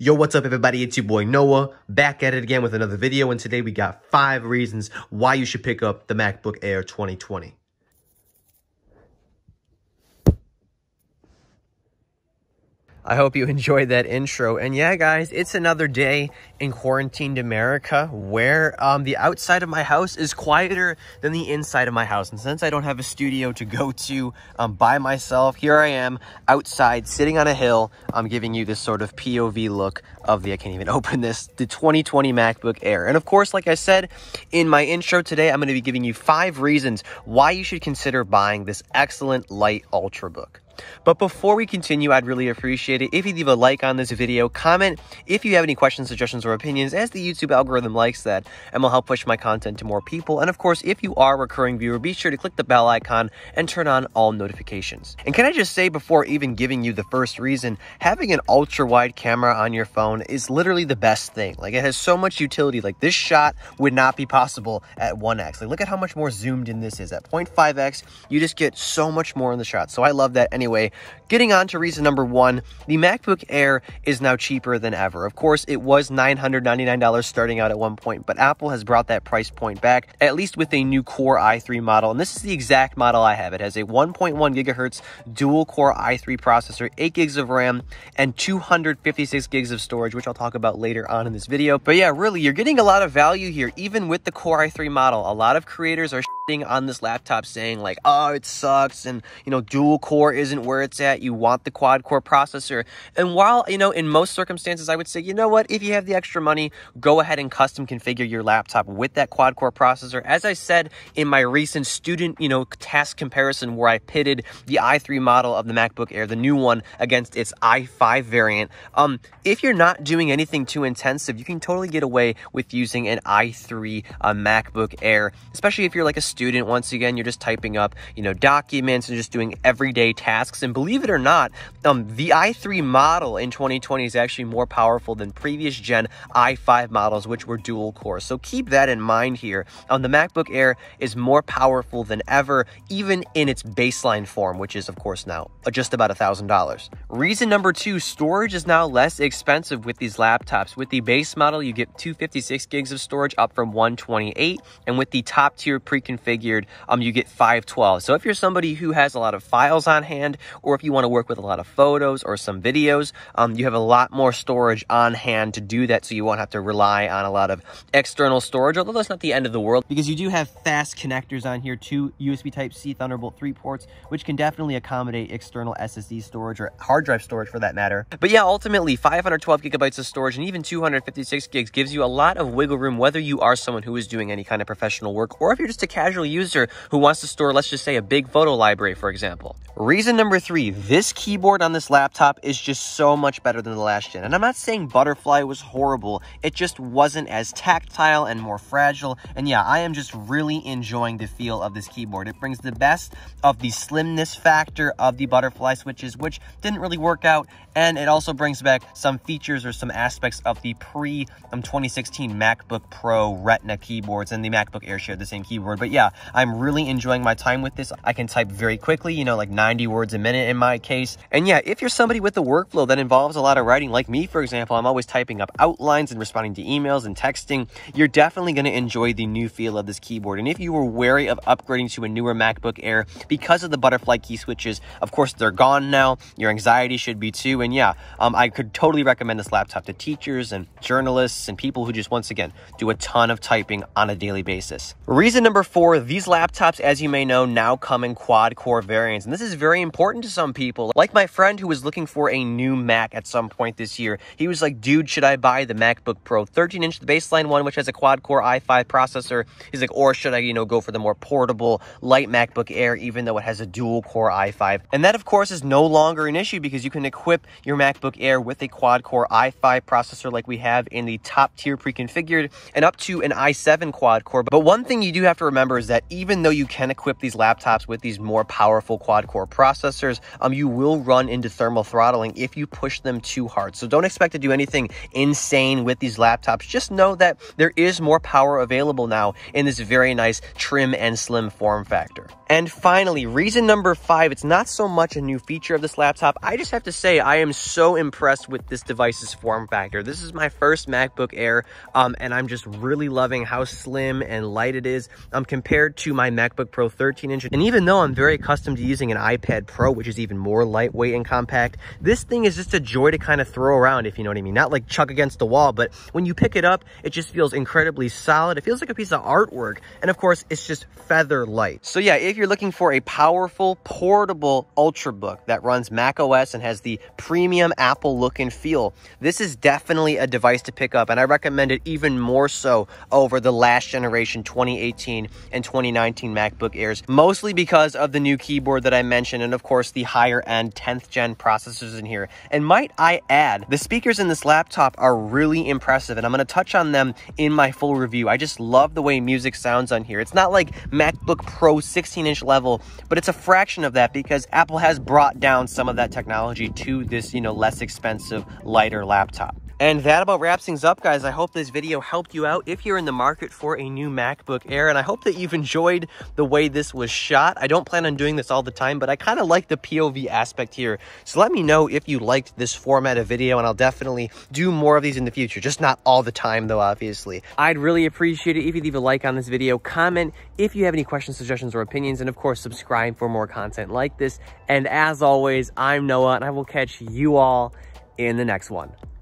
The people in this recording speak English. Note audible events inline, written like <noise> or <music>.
Yo, what's up everybody? It's your boy Noah, back at it again with another video, and today we got five reasons why you should pick up the MacBook Air 2020. I hope you <laughs> enjoyed that intro. And yeah, guys, it's another day in quarantined America where um, the outside of my house is quieter than the inside of my house. And since I don't have a studio to go to um, by myself, here I am outside sitting on a hill. I'm giving you this sort of POV look of the, I can't even <laughs> open this, the 2020 MacBook Air. And of course, like I said in my intro today, I'm going to be giving you five reasons why you should consider buying this excellent light Ultrabook. But before we continue, I'd really appreciate it if you leave a like on this video, comment if you have any questions, suggestions, or opinions, as the YouTube algorithm likes that, and will help push my content to more people. And of course, if you are a recurring viewer, be sure to click the bell icon and turn on all notifications. And can I just say before even giving you the first reason, having an ultra wide camera on your phone is literally the best thing. Like it has so much utility. Like this shot would not be possible at 1x. Like look at how much more zoomed in this is. At 0.5x, you just get so much more in the shot. So I love that anyway anyway, getting on to reason number one, the MacBook Air is now cheaper than ever. Of course, it was $999 starting out at one point, but Apple has brought that price point back, at least with a new Core i3 model. And this is the exact model I have. It has a 1.1 gigahertz dual core i3 processor, 8 gigs of RAM, and 256 gigs of storage, which I'll talk about later on in this video. But yeah, really, you're getting a lot of value here, even with the Core i3 model. A lot of creators are on this laptop saying like, oh, it sucks, and you know, dual core isn't isn't where it's at. You want the quad core processor. And while, you know, in most circumstances, I would say, you know what, if you have the extra money, go ahead and custom configure your laptop with that quad core processor. As I said in my recent student, you know, task comparison where I pitted the i3 model of the MacBook Air, the new one, against its i5 variant, um, if you're not doing anything too intensive, you can totally get away with using an i3 uh, MacBook Air, especially if you're like a student. Once again, you're just typing up, you know, documents and just doing everyday tasks and believe it or not, um, the i3 model in 2020 is actually more powerful than previous gen i5 models, which were dual core. So keep that in mind here. Um, the MacBook Air is more powerful than ever, even in its baseline form, which is, of course, now uh, just about $1,000. Reason number two storage is now less expensive with these laptops. With the base model, you get 256 gigs of storage up from 128. And with the top tier pre configured, um, you get 512. So if you're somebody who has a lot of files on hand, hand, or if you want to work with a lot of photos or some videos, um, you have a lot more storage on hand to do that. So you won't have to rely on a lot of external storage, although that's not the end of the world because you do have fast connectors on here, two USB Type-C Thunderbolt 3 ports, which can definitely accommodate external SSD storage or hard drive storage for that matter. But yeah, ultimately 512 gigabytes of storage and even 256 gigs gives you a lot of wiggle room, whether you are someone who is doing any kind of professional work or if you're just a casual user who wants to store, let's just say a big photo library, for example. Reason number three, this keyboard on this laptop is just so much better than the last gen. And I'm not saying Butterfly was horrible, it just wasn't as tactile and more fragile. And yeah, I am just really enjoying the feel of this keyboard. It brings the best of the slimness factor of the Butterfly switches, which didn't really work out. And it also brings back some features or some aspects of the pre um, 2016 MacBook Pro Retina keyboards and the MacBook Air share the same keyboard. But yeah, I'm really enjoying my time with this. I can type very quickly, you know, like 90 words words a minute in my case. And yeah, if you're somebody with a workflow that involves a lot of writing, like me, for example, I'm always typing up outlines and responding to emails and texting, you're definitely going to enjoy the new feel of this keyboard. And if you were wary of upgrading to a newer MacBook Air because of the butterfly key switches, of course, they're gone now. Your anxiety should be too. And yeah, um, I could totally recommend this laptop to teachers and journalists and people who just, once again, do a ton of typing on a daily basis. Reason number four these laptops, as you may know, now come in quad core variants. And this is very important important to some people. Like my friend who was looking for a new Mac at some point this year. He was like, dude, should I buy the MacBook Pro 13 inch, the baseline one, which has a quad core i5 processor? He's like, or should I, you know, go for the more portable, light MacBook Air, even though it has a dual core i5? And that, of course, is no longer an issue because you can equip your MacBook Air with a quad core i5 processor like we have in the top tier pre-configured and up to an i7 quad core. But one thing you do have to remember is that even though you can equip these laptops with these more powerful quad core processors, processors, um, you will run into thermal throttling if you push them too hard. So don't expect to do anything insane with these laptops. Just know that there is more power available now in this very nice trim and slim form factor. And finally, reason number five, it's not so much a new feature of this laptop. I just have to say, I am so impressed with this device's form factor. This is my first MacBook Air, um, and I'm just really loving how slim and light it is um, compared to my MacBook Pro 13 inch. And even though I'm very accustomed to using an iPad Pro, which is even more lightweight and compact, this thing is just a joy to kind of throw around, if you know what I mean. Not like chuck against the wall, but when you pick it up, it just feels incredibly solid. It feels like a piece of artwork. And of course, it's just feather light. So yeah, if you're looking for a powerful, portable Ultrabook that runs Mac OS and has the premium Apple look and feel, this is definitely a device to pick up. And I recommend it even more so over the last generation 2018 and 2019 MacBook Airs, mostly because of the new keyboard that I mentioned and, of course, the higher end 10th gen processors in here. And might I add, the speakers in this laptop are really impressive, and I'm going to touch on them in my full review. I just love the way music sounds on here. It's not like MacBook Pro 16 inch level, but it's a fraction of that because Apple has brought down some of that technology to this, you know, less expensive, lighter laptop. And that about wraps things up, guys. I hope this video helped you out if you're in the market for a new MacBook Air, and I hope that you've enjoyed the way this was shot. I don't plan on doing this all the time, but I kind of like the POV aspect here. So let me know if you liked this format of video, and I'll definitely do more of these in the future. Just not all the time, though, obviously. I'd really appreciate it if you leave a like on this video, comment if you have any questions, suggestions, or opinions, and of course, subscribe for more content like this. And as always, I'm Noah, and I will catch you all in the next one.